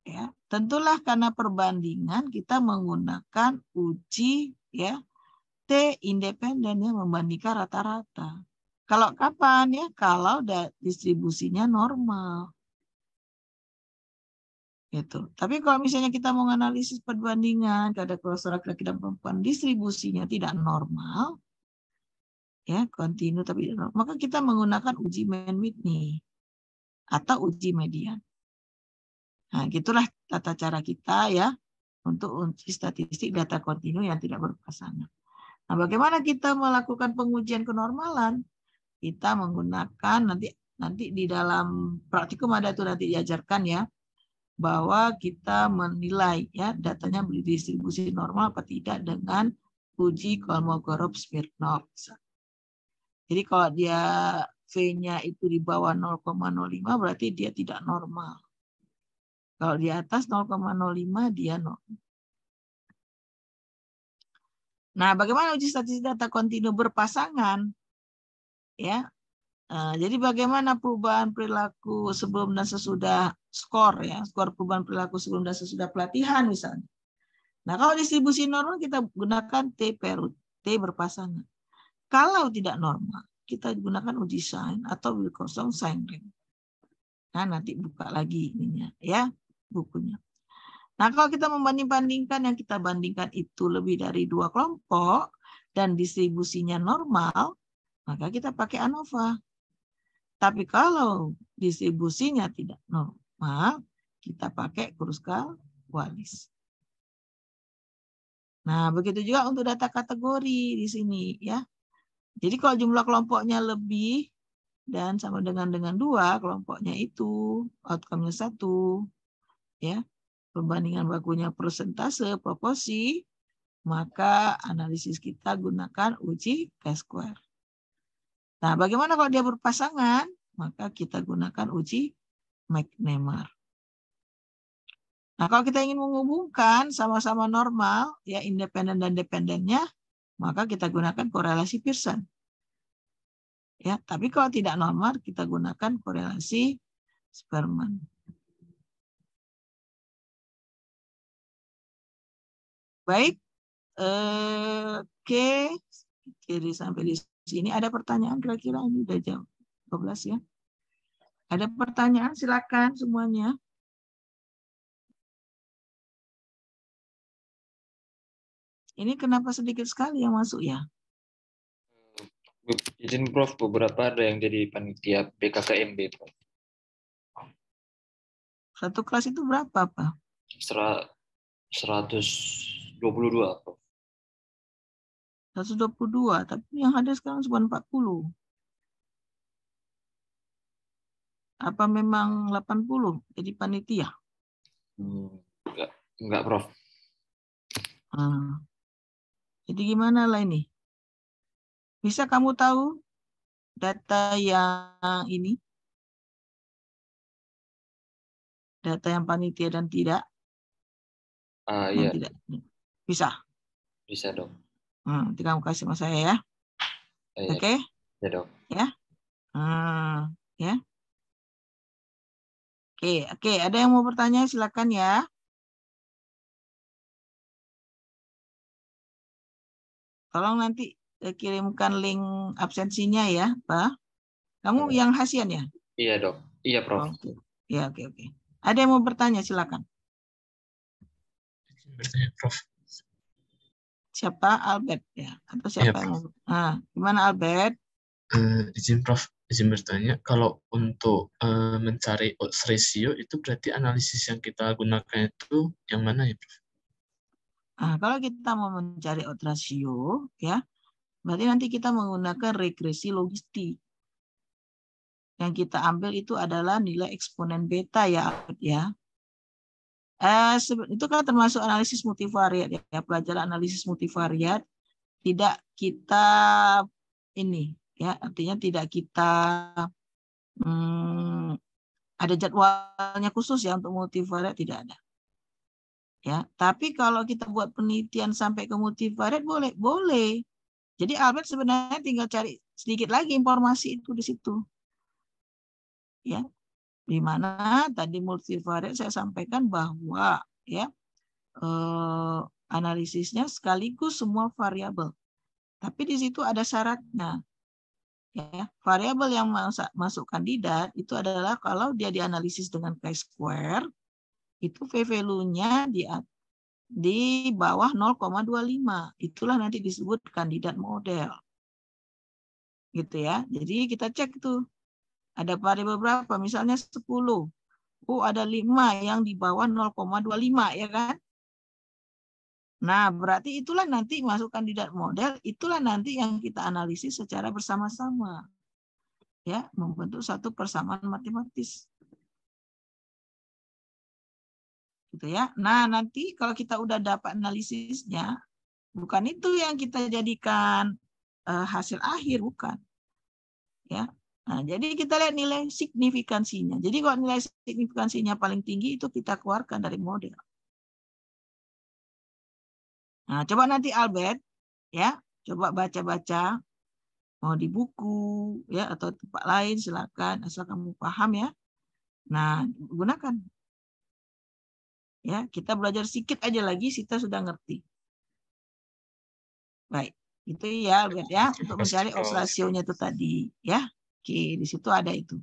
ya tentulah karena perbandingan kita menggunakan uji ya t independen yang membandingkan rata-rata kalau kapan ya kalau distribusinya normal itu tapi kalau misalnya kita mau analisis perbandingan kada cross laki-laki dan perempuan distribusinya tidak normal ya kontinu tapi maka kita menggunakan uji mean nih atau uji median Nah, gitulah tata cara kita ya untuk uji statistik data kontinu yang tidak berpasangan. Nah, bagaimana kita melakukan pengujian kenormalan? Kita menggunakan nanti nanti di dalam praktikum ada tuh nanti diajarkan ya bahwa kita menilai ya datanya berdistribusi normal apa tidak dengan uji Kolmogorov Smirnov. Jadi kalau dia V-nya itu di bawah 0,05 berarti dia tidak normal kalau di atas 0,05 dia 0. Nah, bagaimana uji statistik data kontinu berpasangan? Ya. Eh, jadi bagaimana perubahan perilaku sebelum dan sesudah skor ya, skor perubahan perilaku sebelum dan sesudah pelatihan misalnya. Nah, kalau distribusi normal kita gunakan T per T berpasangan. Kalau tidak normal, kita gunakan uji sign atau Wilkerson sign ring. Nah, nanti buka lagi ininya ya bukunya. Nah, kalau kita membanding-bandingkan yang kita bandingkan itu lebih dari dua kelompok dan distribusinya normal, maka kita pakai ANOVA. Tapi kalau distribusinya tidak normal, kita pakai Kruskal Wallis. Nah, begitu juga untuk data kategori di sini ya. Jadi kalau jumlah kelompoknya lebih dan sama dengan dengan dua kelompoknya itu outcome-nya satu ya perbandingan bakunya persentase proporsi maka analisis kita gunakan uji p-square. Nah, bagaimana kalau dia berpasangan? Maka kita gunakan uji McNamara. Nah, kalau kita ingin menghubungkan sama-sama normal, ya independen dan dependennya, maka kita gunakan korelasi Pearson. Ya, tapi kalau tidak normal, kita gunakan korelasi Sperman. Baik, eh, oke, okay. jadi sampai di sini ada pertanyaan kira-kira ini udah jam 12 ya. Ada pertanyaan silakan semuanya. Ini kenapa sedikit sekali yang masuk ya? Hmm, izin Prof, beberapa ada yang jadi panitia BKKMB, Prof. Satu kelas itu berapa, Pak? 100 122. 122, tapi yang ada sekarang cuma 40. Apa memang 80 jadi panitia? Hmm, enggak, enggak Prof. Hmm. Jadi gimana lah ini? Bisa kamu tahu data yang ini? Data yang panitia dan tidak? Ah, yang iya. Tidak. Bisa? Bisa dong Hmm, nanti kamu kasih sama saya ya. Oh, iya. Oke? Okay? Ya dok. Ya? Hmm, ya. Oke, oke. Ada yang mau bertanya? Silakan ya. Tolong nanti eh, kirimkan link absensinya ya, Pak. Kamu ya. yang hasian ya? Iya, Dok. Iya, Prof. Oke. Ya, oke, oke. Ada yang mau bertanya silakan. Bertanya, Prof siapa Albert ya atau iya, siapa ya, yang nah, gimana Albert? Uh, izin Prof izin bertanya kalau untuk uh, mencari odds ratio itu berarti analisis yang kita gunakan itu yang mana ya Prof? Nah, kalau kita mau mencari odds ratio ya berarti nanti kita menggunakan regresi logistik yang kita ambil itu adalah nilai eksponen beta ya Albert ya Uh, itu kan termasuk analisis multivariat ya, ya pelajaran analisis multivariat tidak kita ini ya artinya tidak kita hmm, ada jadwalnya khusus ya untuk multivariat tidak ada ya tapi kalau kita buat penelitian sampai ke multivariat boleh boleh jadi Albert sebenarnya tinggal cari sedikit lagi informasi itu di situ ya di mana tadi multivariat saya sampaikan bahwa ya eh, analisisnya sekaligus semua variabel. Tapi di situ ada syaratnya. Ya, variabel yang masuk kandidat itu adalah kalau dia dianalisis dengan chi-square itu v value-nya di di bawah 0,25. Itulah nanti disebut kandidat model. Gitu ya. Jadi kita cek tuh ada variabel berapa? Misalnya 10. Oh, ada 5 yang di bawah 0,25 ya kan? Nah, berarti itulah nanti masuk kandidat model, itulah nanti yang kita analisis secara bersama-sama. Ya, membentuk satu persamaan matematis. Gitu ya. Nah, nanti kalau kita udah dapat analisisnya, bukan itu yang kita jadikan eh, hasil akhir, bukan. Ya, Nah, jadi kita lihat nilai signifikansinya. Jadi kalau nilai signifikansinya paling tinggi itu kita keluarkan dari model. Nah, coba nanti Albert ya, coba baca-baca mau di buku ya atau tempat lain silakan asal kamu paham ya. Nah, gunakan. Ya, kita belajar sedikit aja lagi kita sudah ngerti. Baik, itu ya Albert ya untuk mencari oscilasionya itu tadi ya. Oke, di situ ada itu.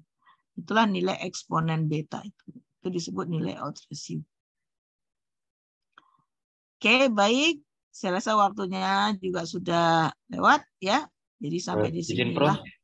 Itulah nilai eksponen beta itu. Itu disebut nilai outresio. Oke, baik. Saya rasa waktunya juga sudah lewat ya. Jadi sampai di sini. lah.